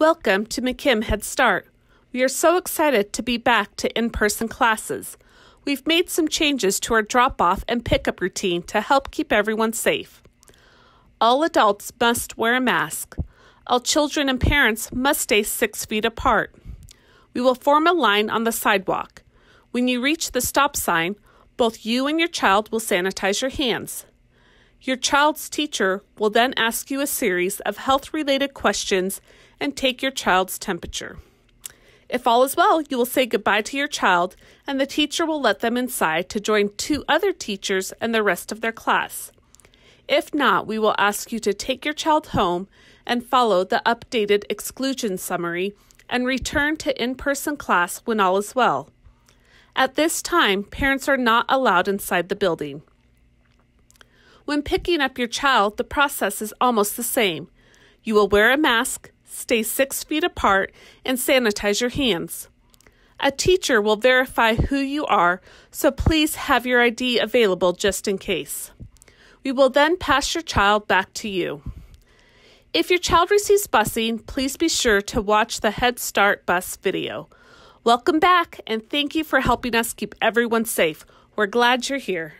Welcome to McKim Head Start. We are so excited to be back to in person classes. We've made some changes to our drop off and pickup routine to help keep everyone safe. All adults must wear a mask. All children and parents must stay six feet apart. We will form a line on the sidewalk. When you reach the stop sign, both you and your child will sanitize your hands. Your child's teacher will then ask you a series of health related questions and take your child's temperature. If all is well, you will say goodbye to your child, and the teacher will let them inside to join two other teachers and the rest of their class. If not, we will ask you to take your child home and follow the updated exclusion summary and return to in person class when all is well. At this time, parents are not allowed inside the building. When picking up your child, the process is almost the same. You will wear a mask, stay six feet apart, and sanitize your hands. A teacher will verify who you are, so please have your ID available just in case. We will then pass your child back to you. If your child receives busing, please be sure to watch the Head Start bus video. Welcome back, and thank you for helping us keep everyone safe. We're glad you're here.